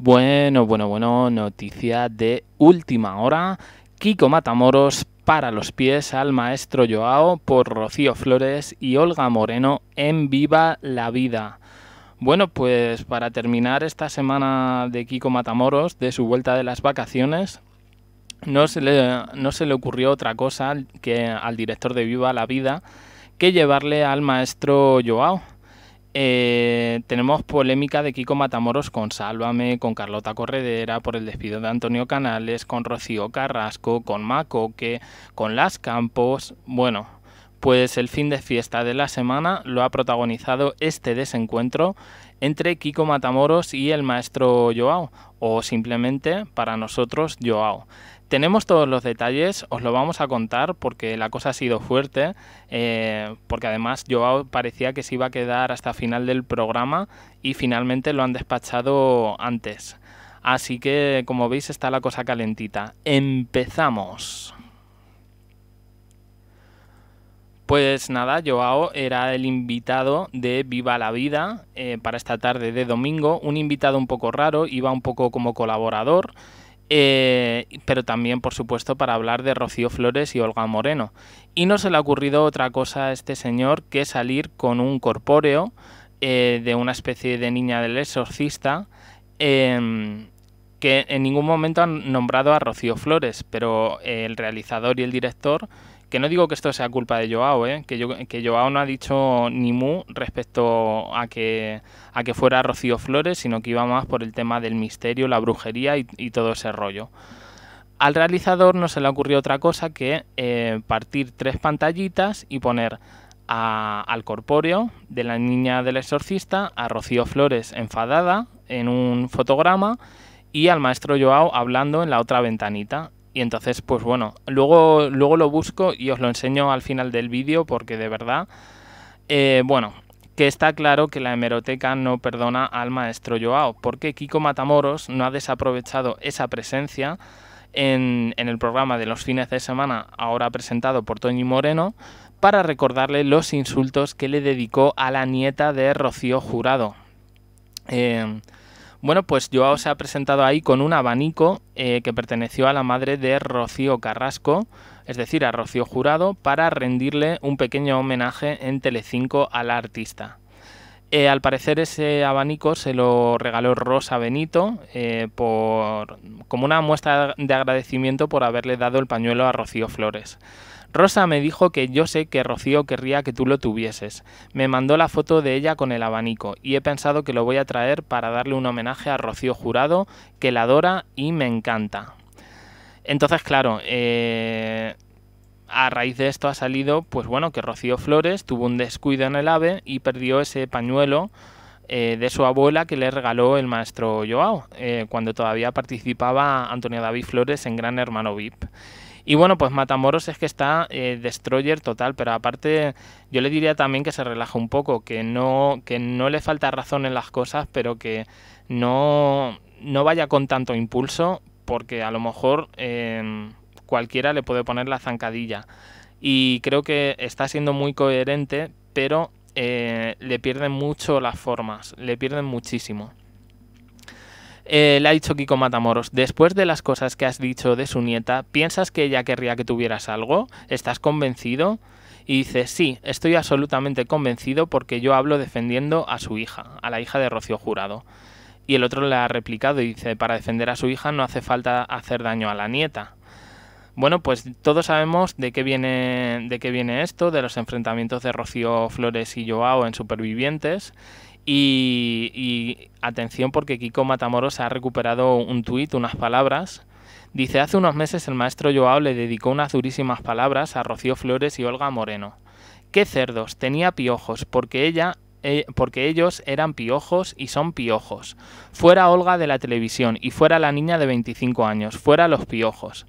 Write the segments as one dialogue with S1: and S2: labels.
S1: Bueno, bueno, bueno, noticia de última hora. Kiko Matamoros para los pies al maestro Joao por Rocío Flores y Olga Moreno en Viva la Vida. Bueno, pues para terminar esta semana de Kiko Matamoros, de su vuelta de las vacaciones, no se le, no se le ocurrió otra cosa que al director de Viva la Vida que llevarle al maestro Joao eh, tenemos polémica de Kiko Matamoros con Sálvame, con Carlota Corredera, por el despido de Antonio Canales, con Rocío Carrasco, con Macoque, con Las Campos. Bueno, pues el fin de fiesta de la semana lo ha protagonizado este desencuentro entre Kiko Matamoros y el maestro Joao, o simplemente para nosotros Joao tenemos todos los detalles, os lo vamos a contar porque la cosa ha sido fuerte, eh, porque además Joao parecía que se iba a quedar hasta final del programa y finalmente lo han despachado antes. Así que como veis está la cosa calentita. Empezamos. Pues nada, Joao era el invitado de Viva la Vida eh, para esta tarde de domingo, un invitado un poco raro, iba un poco como colaborador. Eh, pero también, por supuesto, para hablar de Rocío Flores y Olga Moreno. Y no se le ha ocurrido otra cosa a este señor que salir con un corpóreo eh, de una especie de niña del exorcista em, que en ningún momento han nombrado a Rocío Flores, pero el realizador y el director que no digo que esto sea culpa de Joao, ¿eh? que, yo, Joao no ha dicho ni mu respecto a que, a que fuera Rocío Flores, sino que iba más por el tema del misterio, la brujería y, todo ese rollo. Al realizador no se le ocurrió otra cosa que eh, partir tres pantallitas y poner al corpóreo de la niña del exorcista, a Rocío Flores enfadada en un fotograma y al maestro Joao hablando en la otra ventanita. Y entonces, pues bueno, luego, luego lo busco y os lo enseño al final del vídeo porque de verdad, eh, bueno, que está claro que la hemeroteca no perdona al maestro Joao, porque Kiko Matamoros no ha desaprovechado esa presencia en, el programa de los fines de semana, ahora presentado por tony Moreno, para recordarle los insultos que le dedicó a la nieta de Rocío Jurado. Eh, bueno, pues Joao se ha presentado ahí con un abanico eh, que perteneció a la madre de Rocío Carrasco, es decir, a Rocío Jurado, para rendirle un pequeño homenaje en Telecinco a la artista. Eh, al parecer ese abanico se lo regaló Rosa Benito eh, como una muestra de agradecimiento por haberle dado el pañuelo a Rocío Flores. Rosa me dijo que yo sé que Rocío querría que tú lo tuvieses. Me mandó la foto de ella con el abanico y he pensado que lo voy a traer para darle un homenaje a Rocío Jurado, que la adora y me encanta. Entonces, claro, eh, a raíz de esto ha salido, pues bueno, que Rocío Flores tuvo un descuido en el ave y perdió ese pañuelo eh, de su abuela que le regaló el maestro Joao, eh, cuando todavía participaba Antonio David Flores en Gran Hermano VIP. Y bueno, pues Matamoros es que está eh, destroyer total, pero aparte yo le diría también que se relaje un poco, que no, que no le falta razón en las cosas, pero que no, no vaya con tanto impulso, porque a lo mejor em, cualquiera le puede poner la zancadilla. Y creo que está siendo muy coherente, pero eh, le pierden mucho las formas, le pierden muchísimo. Eh, le ha dicho Kiko Matamoros, después de las cosas que has dicho de su nieta, ¿piensas que ella querría que tuvieras algo? ¿Estás convencido? Y dice, sí, estoy absolutamente convencido porque yo hablo defendiendo a su hija, a la hija de Rocío Jurado. Y el otro le ha replicado y dice, para defender a su hija no hace falta hacer daño a la nieta. Bueno, pues todos sabemos de qué viene, de qué viene esto, de los enfrentamientos de Rocío Flores y Joao en Supervivientes y, atención porque Kiko Matamoros ha recuperado un tuit, unas palabras. Dice, hace unos meses el maestro Joao le dedicó unas durísimas palabras a Rocío Flores y Olga Moreno. ¡Qué cerdos! Tenía piojos, porque ella... Eh, porque ellos eran piojos y son piojos. Fuera Olga de la televisión y fuera la niña de 25 años, fuera los piojos.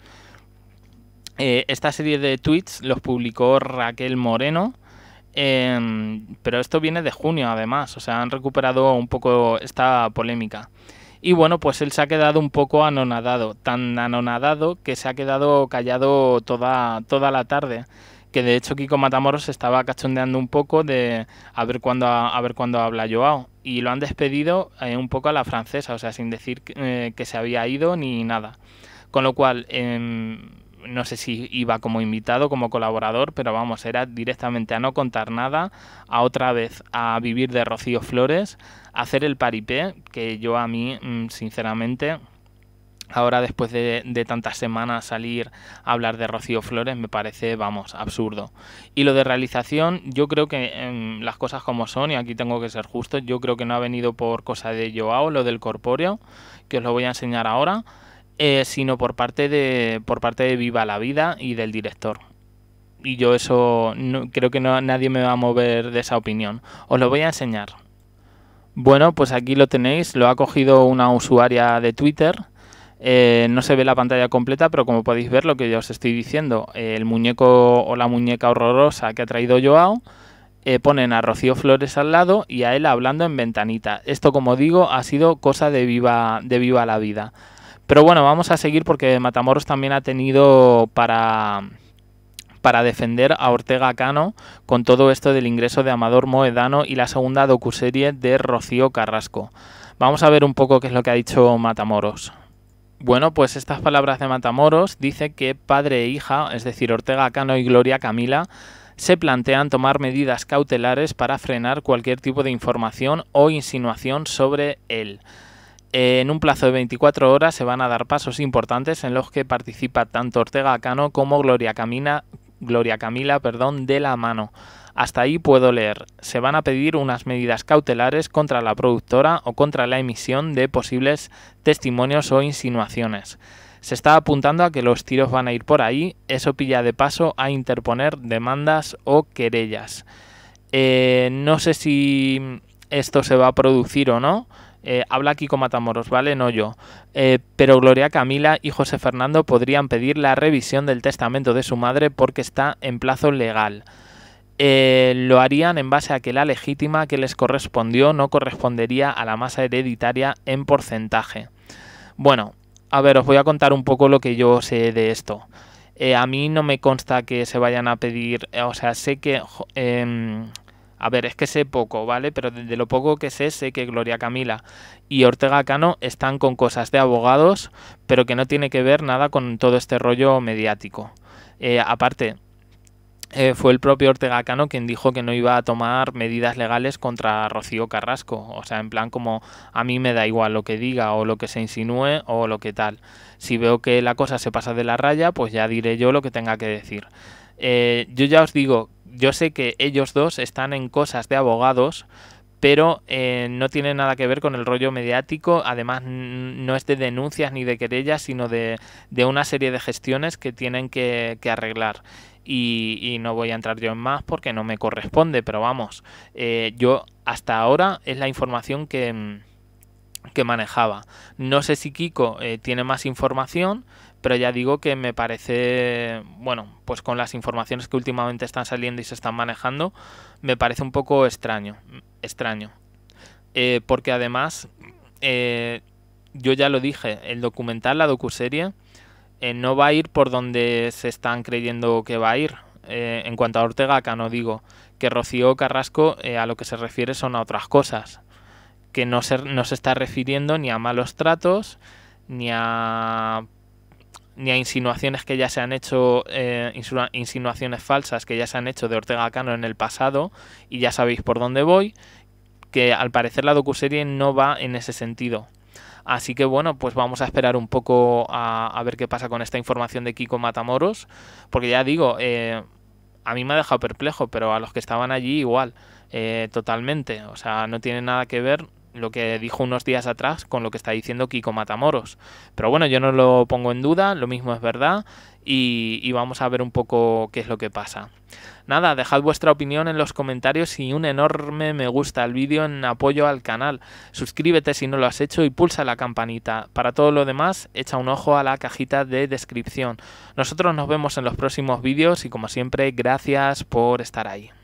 S1: Eh, esta serie de tweets los publicó Raquel Moreno, Em, pero esto viene de junio, además. O sea, han recuperado un poco esta polémica. Y bueno, pues él se ha quedado un poco anonadado. Tan anonadado que se ha quedado callado toda, toda la tarde. Que de hecho Kiko Matamoros estaba cachondeando un poco de a ver cuándo, a ver cuándo habla Joao. Y lo han despedido eh, un poco a la francesa, o sea, sin decir eh, que se había ido ni nada. Con lo cual, em, no sé si iba como invitado, como colaborador, pero vamos, era directamente a no contar nada, a otra vez a vivir de Rocío Flores, a hacer el paripé, que yo a mí, mm, sinceramente, ahora después de, tantas semanas salir a hablar de Rocío Flores me parece, vamos, absurdo. Y lo de realización, yo creo que em, las cosas como son, y aquí tengo que ser justo, yo creo que no ha venido por cosa de Joao, lo del corpóreo, que os lo voy a enseñar ahora. Eh, sino por parte de por parte de Viva la Vida y del director. Y yo eso creo que nadie me va a mover de esa opinión. Os lo voy a enseñar. Bueno, pues aquí lo tenéis. Lo ha cogido una usuaria de Twitter. Eh, no se ve la pantalla completa, pero como podéis ver, lo que yo os estoy diciendo, eh, el muñeco o la muñeca horrorosa que ha traído Joao, ponen a Rocío Flores al lado y a él hablando en ventanita. Esto, como digo, ha sido cosa de viva, de viva la vida. Pero bueno, vamos a seguir porque Matamoros también ha tenido para para defender a Ortega Cano con todo esto del ingreso de Amador Moedano y la segunda docuserie de Rocío Carrasco. Vamos a ver un poco qué es lo que ha dicho Matamoros. Bueno, pues estas palabras de Matamoros dice que padre e hija, es decir, Ortega Cano y Gloria Camila, se plantean tomar medidas cautelares para frenar cualquier tipo de información o insinuación sobre él. En un plazo de 24 horas se van a dar pasos importantes en los que participa tanto Ortega Cano como Gloria, Gloria Camila perdón, de la mano. Hasta ahí puedo leer. Se van a pedir unas medidas cautelares contra la productora o contra la emisión de posibles testimonios o insinuaciones. Se está apuntando a que los tiros van a ir por ahí, eso pilla de paso a interponer demandas o querellas. Eh, no sé si esto se va a producir o no, habla eh, habla Kiko Matamoros, ¿vale? No yo. Eh, pero Gloria Camila y José Fernando podrían pedir la revisión del testamento de su madre porque está en plazo legal. Eh, lo harían en base a que la legítima que les correspondió no correspondería a la masa hereditaria en porcentaje. Bueno, a ver, os voy a contar un poco lo que yo sé de esto. a mí no me consta que se vayan a pedir, o sea, sé que em, a ver, es que sé poco, ¿vale? Pero desde lo poco que sé, sé que Gloria Camila y Ortega Cano están con cosas de abogados, pero que no tiene que ver nada con todo este rollo mediático. Eh, aparte, eh, fue el propio Ortega Cano quien dijo que no iba a tomar medidas legales contra Rocío Carrasco. O sea, en plan como a mí me da igual lo que diga o lo que se insinúe o lo que tal. Si veo que la cosa se pasa de la raya, pues ya diré yo lo que tenga que decir. Eh, yo ya os digo yo sé que ellos dos están en cosas de abogados, pero eh, no tiene nada que ver con el rollo mediático. Además, no es de denuncias ni de querellas, sino de, una serie de gestiones que tienen que, que arreglar. Y, no voy a entrar yo en más porque no me corresponde, pero vamos, eh, yo hasta ahora es la información que, que manejaba. No sé si Kiko eh, tiene más información pero ya digo que me parece, bueno, pues con las informaciones que últimamente están saliendo y se están manejando, me parece un poco extraño, extraño. Eh, porque además, eh, yo ya lo dije, el documental, la docuserie, eh, no va a ir por donde se están creyendo que va a ir. en cuanto a Ortega, acá no digo que Rocío Carrasco a lo que se refiere son a otras cosas, que no se, no se está refiriendo ni a malos tratos, ni a ni a insinuaciones que ya se han hecho, eh, insinuaciones falsas que ya se han hecho de Ortega Cano en el pasado, y ya sabéis por dónde voy, que al parecer la docuserie no va en ese sentido. Así que bueno, pues vamos a esperar un poco a, ver qué pasa con esta información de Kiko Matamoros, porque ya digo, eh, a mí me ha dejado perplejo, pero a los que estaban allí igual, eh, totalmente. O sea, no tiene nada que ver lo que dijo unos días atrás con lo que está diciendo Kiko Matamoros. Pero bueno, yo no lo pongo en duda, lo mismo es verdad y, vamos a ver un poco qué es lo que pasa. Nada, dejad vuestra opinión en los comentarios y un enorme me gusta al vídeo en apoyo al canal. Suscríbete si no lo has hecho y pulsa la campanita. Para todo lo demás, echa un ojo a la cajita de descripción. Nosotros nos vemos en los próximos vídeos y como siempre, gracias por estar ahí.